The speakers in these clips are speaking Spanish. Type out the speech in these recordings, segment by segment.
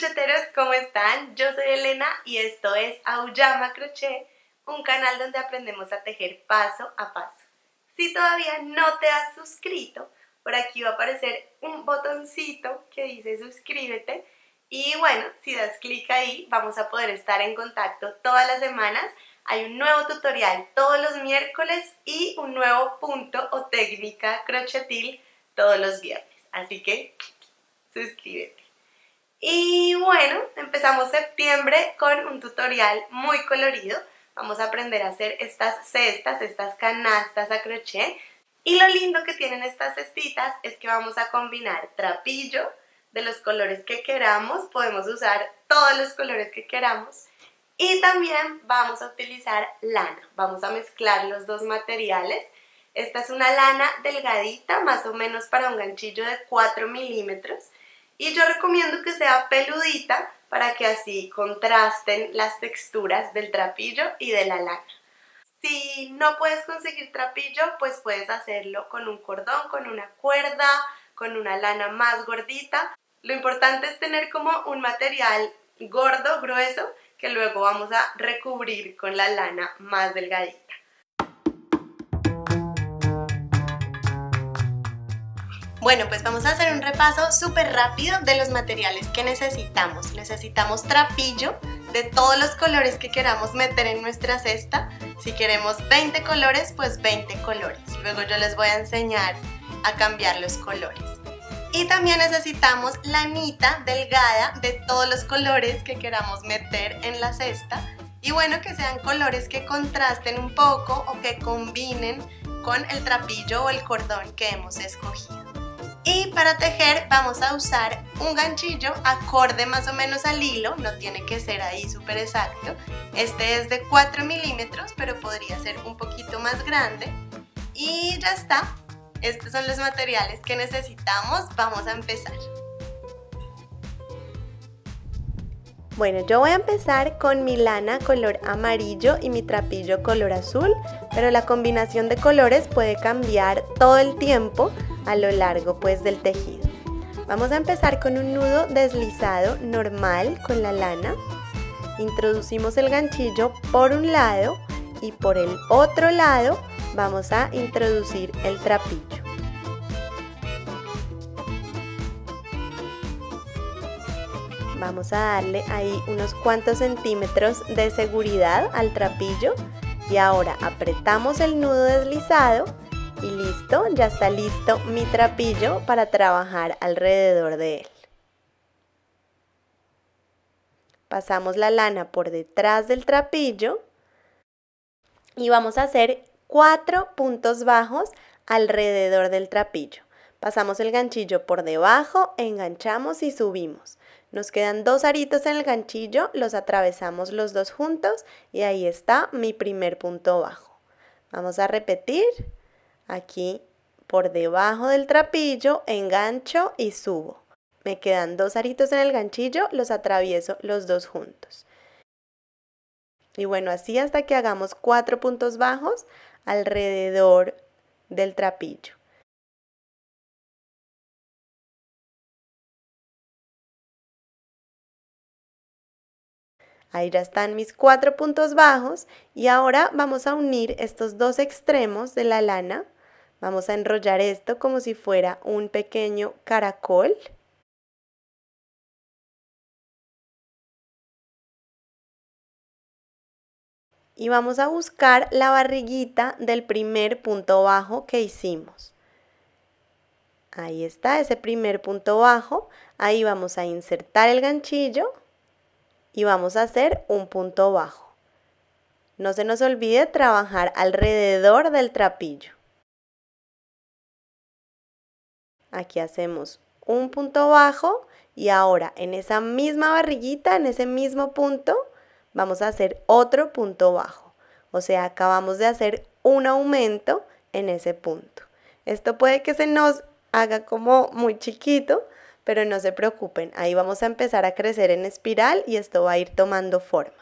crocheteros, ¿cómo están? Yo soy Elena y esto es Auyama Crochet, un canal donde aprendemos a tejer paso a paso. Si todavía no te has suscrito, por aquí va a aparecer un botoncito que dice suscríbete y bueno, si das clic ahí vamos a poder estar en contacto todas las semanas. Hay un nuevo tutorial todos los miércoles y un nuevo punto o técnica crochetil todos los viernes. Así que suscríbete. Y bueno, empezamos septiembre con un tutorial muy colorido. Vamos a aprender a hacer estas cestas, estas canastas a crochet. Y lo lindo que tienen estas cestitas es que vamos a combinar trapillo de los colores que queramos. Podemos usar todos los colores que queramos. Y también vamos a utilizar lana. Vamos a mezclar los dos materiales. Esta es una lana delgadita, más o menos para un ganchillo de 4 milímetros. Y yo recomiendo que sea peludita para que así contrasten las texturas del trapillo y de la lana. Si no puedes conseguir trapillo, pues puedes hacerlo con un cordón, con una cuerda, con una lana más gordita. Lo importante es tener como un material gordo, grueso, que luego vamos a recubrir con la lana más delgadita. Bueno, pues vamos a hacer un repaso súper rápido de los materiales que necesitamos. Necesitamos trapillo de todos los colores que queramos meter en nuestra cesta. Si queremos 20 colores, pues 20 colores. Luego yo les voy a enseñar a cambiar los colores. Y también necesitamos lanita delgada de todos los colores que queramos meter en la cesta. Y bueno, que sean colores que contrasten un poco o que combinen con el trapillo o el cordón que hemos escogido. Y para tejer vamos a usar un ganchillo acorde más o menos al hilo, no tiene que ser ahí súper exacto. Este es de 4 milímetros, pero podría ser un poquito más grande. Y ya está, estos son los materiales que necesitamos, vamos a empezar. Bueno, yo voy a empezar con mi lana color amarillo y mi trapillo color azul, pero la combinación de colores puede cambiar todo el tiempo, a lo largo pues del tejido. Vamos a empezar con un nudo deslizado normal con la lana. Introducimos el ganchillo por un lado y por el otro lado vamos a introducir el trapillo. Vamos a darle ahí unos cuantos centímetros de seguridad al trapillo y ahora apretamos el nudo deslizado y listo, ya está listo mi trapillo para trabajar alrededor de él. Pasamos la lana por detrás del trapillo y vamos a hacer cuatro puntos bajos alrededor del trapillo. Pasamos el ganchillo por debajo, enganchamos y subimos. Nos quedan dos aritos en el ganchillo, los atravesamos los dos juntos y ahí está mi primer punto bajo. Vamos a repetir. Aquí por debajo del trapillo, engancho y subo. Me quedan dos aritos en el ganchillo, los atravieso los dos juntos. Y bueno, así hasta que hagamos cuatro puntos bajos alrededor del trapillo. Ahí ya están mis cuatro puntos bajos y ahora vamos a unir estos dos extremos de la lana Vamos a enrollar esto como si fuera un pequeño caracol. y vamos a buscar la barriguita del primer punto bajo que hicimos. Ahí está ese primer punto bajo, ahí vamos a insertar el ganchillo y vamos a hacer un punto bajo. No se nos olvide trabajar alrededor del trapillo. aquí hacemos un punto bajo y ahora en esa misma barriguita, en ese mismo punto, vamos a hacer otro punto bajo. O sea, acabamos de hacer un aumento en ese punto. Esto puede que se nos haga como muy chiquito, pero no se preocupen, ahí vamos a empezar a crecer en espiral y esto va a ir tomando forma.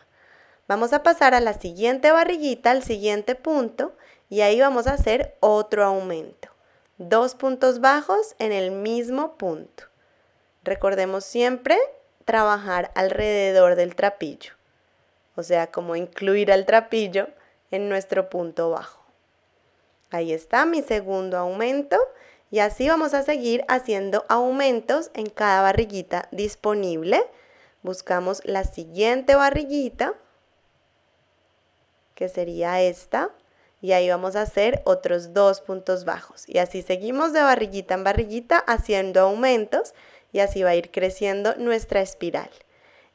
Vamos a pasar a la siguiente barriguita, al siguiente punto, y ahí vamos a hacer otro aumento. Dos puntos bajos en el mismo punto. Recordemos siempre trabajar alrededor del trapillo, o sea, como incluir al trapillo en nuestro punto bajo. Ahí está mi segundo aumento y así vamos a seguir haciendo aumentos en cada barriguita disponible. Buscamos la siguiente barriguita, que sería esta y ahí vamos a hacer otros dos puntos bajos. Y así seguimos de barriguita en barriguita haciendo aumentos y así va a ir creciendo nuestra espiral.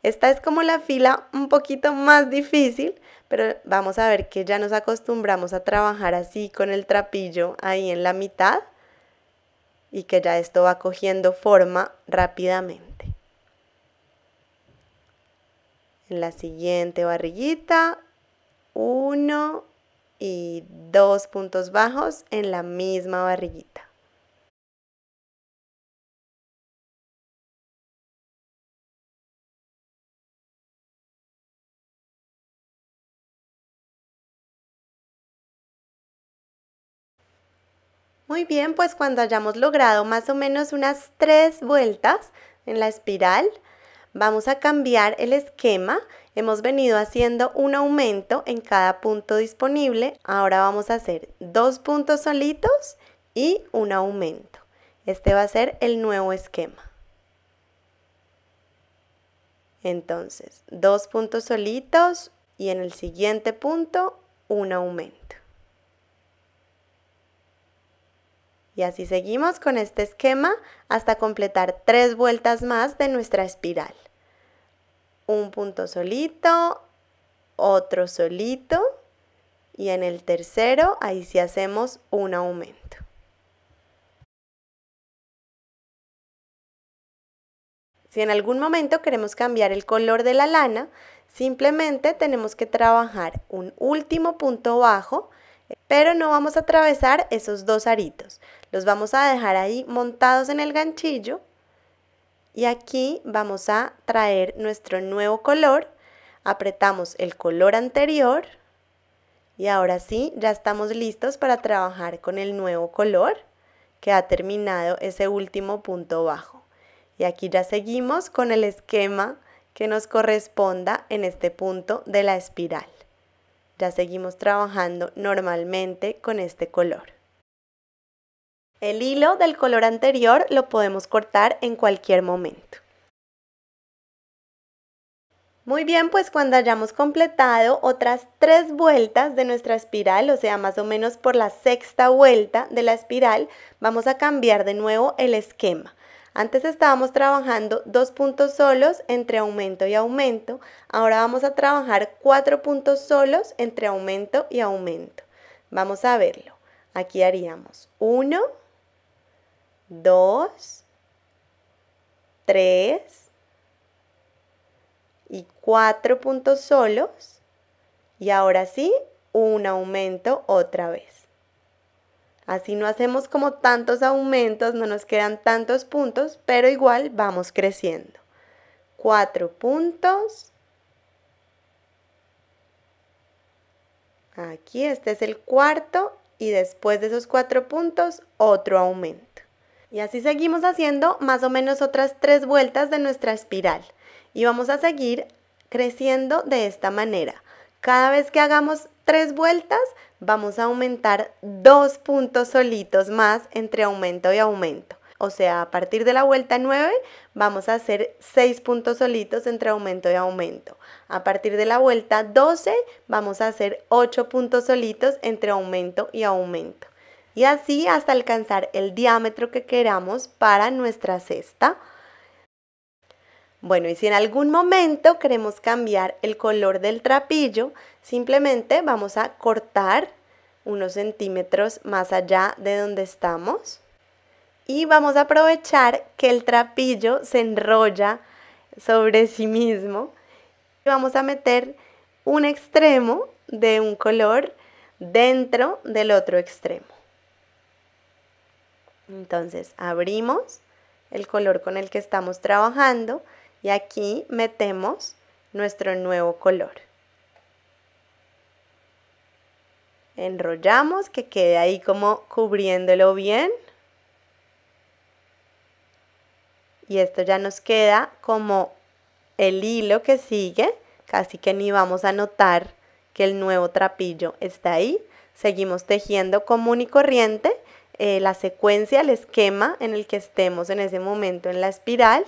Esta es como la fila un poquito más difícil, pero vamos a ver que ya nos acostumbramos a trabajar así con el trapillo ahí en la mitad y que ya esto va cogiendo forma rápidamente. En la siguiente barriguita, uno, y dos puntos bajos en la misma barriguita. Muy bien, pues cuando hayamos logrado más o menos unas tres vueltas en la espiral, Vamos a cambiar el esquema. Hemos venido haciendo un aumento en cada punto disponible. Ahora vamos a hacer dos puntos solitos y un aumento. Este va a ser el nuevo esquema. Entonces, dos puntos solitos y en el siguiente punto un aumento. Y así seguimos con este esquema hasta completar tres vueltas más de nuestra espiral un punto solito, otro solito y en el tercero ahí sí hacemos un aumento. Si en algún momento queremos cambiar el color de la lana, simplemente tenemos que trabajar un último punto bajo, pero no vamos a atravesar esos dos aritos. Los vamos a dejar ahí montados en el ganchillo y aquí vamos a traer nuestro nuevo color, apretamos el color anterior y ahora sí ya estamos listos para trabajar con el nuevo color que ha terminado ese último punto bajo. Y aquí ya seguimos con el esquema que nos corresponda en este punto de la espiral. Ya seguimos trabajando normalmente con este color. El hilo del color anterior lo podemos cortar en cualquier momento. Muy bien, pues cuando hayamos completado otras tres vueltas de nuestra espiral, o sea, más o menos por la sexta vuelta de la espiral, vamos a cambiar de nuevo el esquema. Antes estábamos trabajando dos puntos solos entre aumento y aumento, ahora vamos a trabajar cuatro puntos solos entre aumento y aumento. Vamos a verlo. Aquí haríamos uno. Dos, tres, y cuatro puntos solos. Y ahora sí, un aumento otra vez. Así no hacemos como tantos aumentos, no nos quedan tantos puntos, pero igual vamos creciendo. Cuatro puntos. Aquí este es el cuarto y después de esos cuatro puntos otro aumento. Y así seguimos haciendo más o menos otras tres vueltas de nuestra espiral. Y vamos a seguir creciendo de esta manera. Cada vez que hagamos tres vueltas, vamos a aumentar dos puntos solitos más entre aumento y aumento. O sea, a partir de la vuelta 9 vamos a hacer 6 puntos solitos entre aumento y aumento. A partir de la vuelta 12 vamos a hacer 8 puntos solitos entre aumento y aumento y así hasta alcanzar el diámetro que queramos para nuestra cesta. Bueno, y si en algún momento queremos cambiar el color del trapillo, simplemente vamos a cortar unos centímetros más allá de donde estamos. Y vamos a aprovechar que el trapillo se enrolla sobre sí mismo. y Vamos a meter un extremo de un color dentro del otro extremo. Entonces abrimos el color con el que estamos trabajando y aquí metemos nuestro nuevo color. Enrollamos, que quede ahí como cubriéndolo bien. Y esto ya nos queda como el hilo que sigue, casi que ni vamos a notar que el nuevo trapillo está ahí. Seguimos tejiendo común y corriente eh, la secuencia, el esquema en el que estemos en ese momento en la espiral.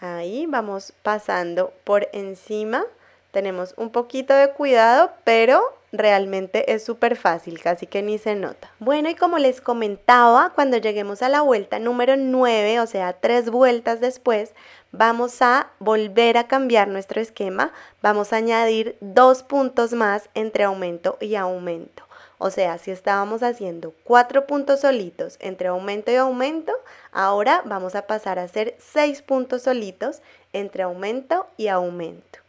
Ahí vamos pasando por encima. Tenemos un poquito de cuidado, pero realmente es súper fácil, casi que ni se nota. Bueno, y como les comentaba, cuando lleguemos a la vuelta número 9, o sea, tres vueltas después, vamos a volver a cambiar nuestro esquema. Vamos a añadir dos puntos más entre aumento y aumento. O sea, si estábamos haciendo cuatro puntos solitos entre aumento y aumento, ahora vamos a pasar a hacer seis puntos solitos entre aumento y aumento.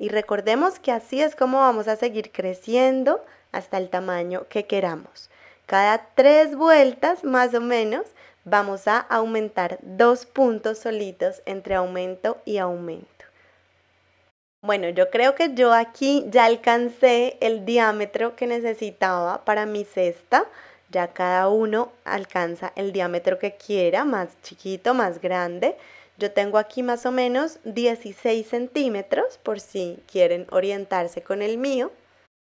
Y recordemos que así es como vamos a seguir creciendo hasta el tamaño que queramos. Cada tres vueltas más o menos vamos a aumentar dos puntos solitos entre aumento y aumento. Bueno, yo creo que yo aquí ya alcancé el diámetro que necesitaba para mi cesta. Ya cada uno alcanza el diámetro que quiera, más chiquito, más grande. Yo tengo aquí más o menos 16 centímetros por si quieren orientarse con el mío.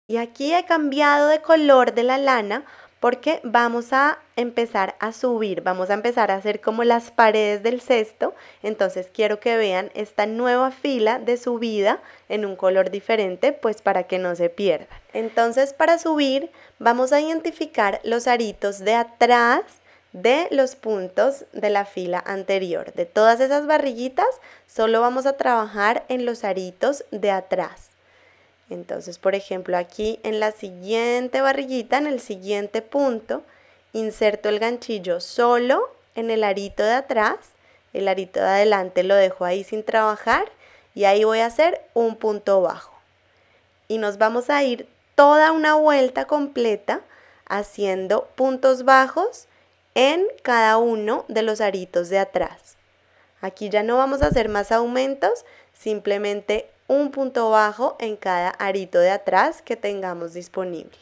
Y aquí he cambiado de color de la lana porque vamos a empezar a subir, vamos a empezar a hacer como las paredes del cesto, entonces quiero que vean esta nueva fila de subida en un color diferente, pues para que no se pierda Entonces para subir vamos a identificar los aritos de atrás de los puntos de la fila anterior. De todas esas barrillitas solo vamos a trabajar en los aritos de atrás. Entonces, por ejemplo, aquí en la siguiente barriguita, en el siguiente punto, inserto el ganchillo solo en el arito de atrás, el arito de adelante lo dejo ahí sin trabajar y ahí voy a hacer un punto bajo. Y nos vamos a ir toda una vuelta completa haciendo puntos bajos en cada uno de los aritos de atrás. Aquí ya no vamos a hacer más aumentos, simplemente un punto bajo en cada arito de atrás que tengamos disponible.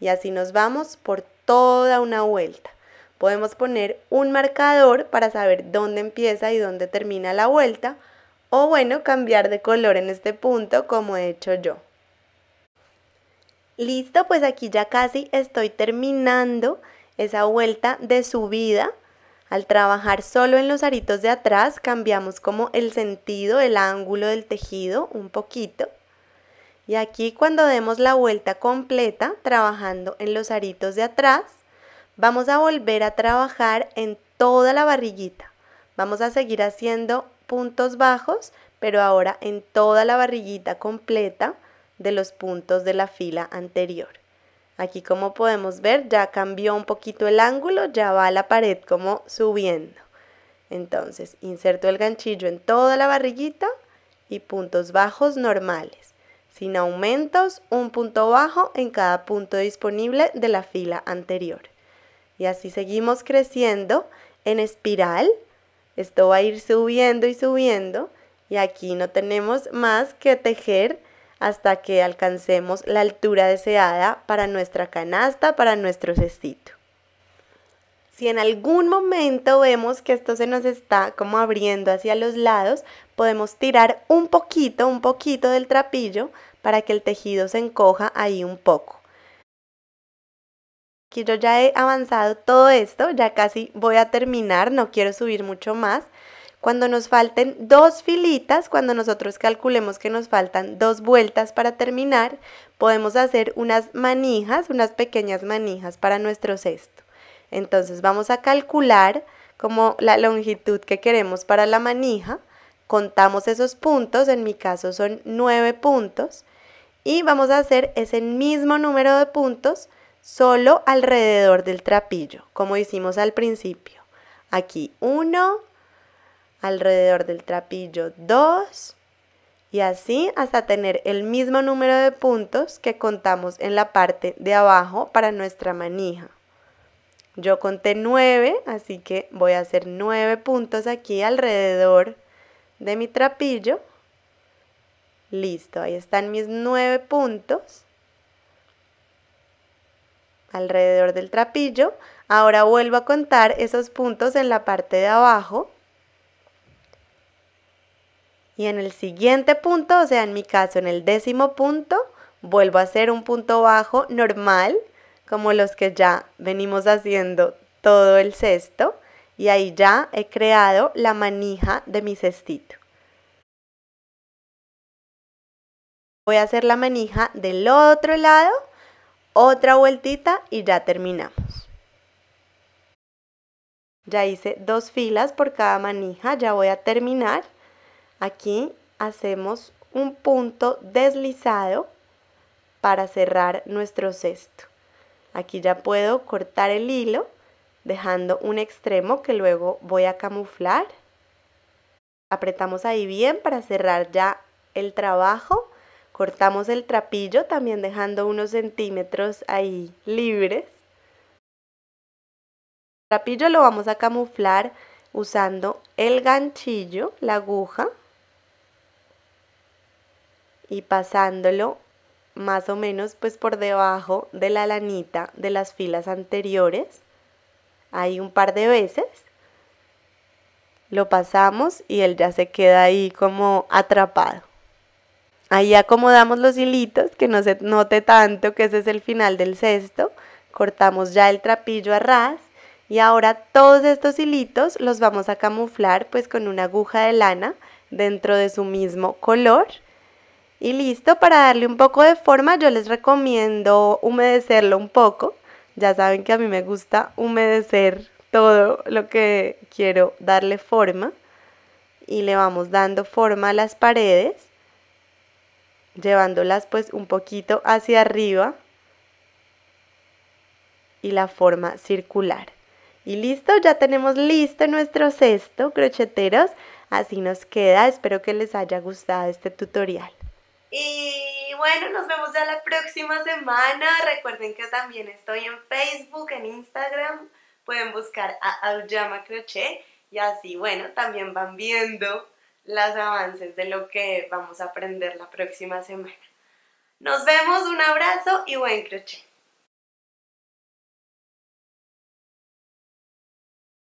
Y así nos vamos por toda una vuelta. Podemos poner un marcador para saber dónde empieza y dónde termina la vuelta, o bueno, cambiar de color en este punto como he hecho yo. Listo, pues aquí ya casi estoy terminando esa vuelta de subida. Al trabajar solo en los aritos de atrás, cambiamos como el sentido, el ángulo del tejido un poquito. Y aquí cuando demos la vuelta completa, trabajando en los aritos de atrás, vamos a volver a trabajar en toda la barrillita. Vamos a seguir haciendo puntos bajos, pero ahora en toda la barrillita completa de los puntos de la fila anterior. Aquí como podemos ver ya cambió un poquito el ángulo, ya va la pared como subiendo. Entonces inserto el ganchillo en toda la barriguita y puntos bajos normales. Sin aumentos, un punto bajo en cada punto disponible de la fila anterior. Y así seguimos creciendo en espiral. Esto va a ir subiendo y subiendo. Y aquí no tenemos más que tejer hasta que alcancemos la altura deseada para nuestra canasta, para nuestro cestito. Si en algún momento vemos que esto se nos está como abriendo hacia los lados, podemos tirar un poquito, un poquito del trapillo para que el tejido se encoja ahí un poco. Aquí yo ya he avanzado todo esto, ya casi voy a terminar, no quiero subir mucho más. Cuando nos falten dos filitas, cuando nosotros calculemos que nos faltan dos vueltas para terminar, podemos hacer unas manijas, unas pequeñas manijas para nuestro cesto. Entonces vamos a calcular como la longitud que queremos para la manija, contamos esos puntos, en mi caso son nueve puntos, y vamos a hacer ese mismo número de puntos solo alrededor del trapillo, como hicimos al principio. Aquí uno, alrededor del trapillo 2 y así hasta tener el mismo número de puntos que contamos en la parte de abajo para nuestra manija. Yo conté 9, así que voy a hacer 9 puntos aquí alrededor de mi trapillo. Listo, ahí están mis 9 puntos alrededor del trapillo. Ahora vuelvo a contar esos puntos en la parte de abajo y en el siguiente punto, o sea, en mi caso, en el décimo punto, vuelvo a hacer un punto bajo normal, como los que ya venimos haciendo todo el cesto. Y ahí ya he creado la manija de mi cestito. Voy a hacer la manija del otro lado, otra vueltita y ya terminamos. Ya hice dos filas por cada manija, ya voy a terminar. Aquí hacemos un punto deslizado para cerrar nuestro cesto. Aquí ya puedo cortar el hilo dejando un extremo que luego voy a camuflar. Apretamos ahí bien para cerrar ya el trabajo. Cortamos el trapillo también dejando unos centímetros ahí libres. El trapillo lo vamos a camuflar usando el ganchillo, la aguja, y pasándolo más o menos pues por debajo de la lanita de las filas anteriores, ahí un par de veces, lo pasamos y él ya se queda ahí como atrapado. Ahí acomodamos los hilitos, que no se note tanto que ese es el final del cesto, cortamos ya el trapillo a ras y ahora todos estos hilitos los vamos a camuflar pues con una aguja de lana dentro de su mismo color y listo, para darle un poco de forma yo les recomiendo humedecerlo un poco. Ya saben que a mí me gusta humedecer todo lo que quiero darle forma. Y le vamos dando forma a las paredes, llevándolas pues un poquito hacia arriba y la forma circular. Y listo, ya tenemos listo nuestro cesto, crocheteros. Así nos queda, espero que les haya gustado este tutorial. Y bueno, nos vemos ya la próxima semana. Recuerden que también estoy en Facebook, en Instagram. Pueden buscar a Aoyama Crochet y así, bueno, también van viendo los avances de lo que vamos a aprender la próxima semana. Nos vemos, un abrazo y buen crochet.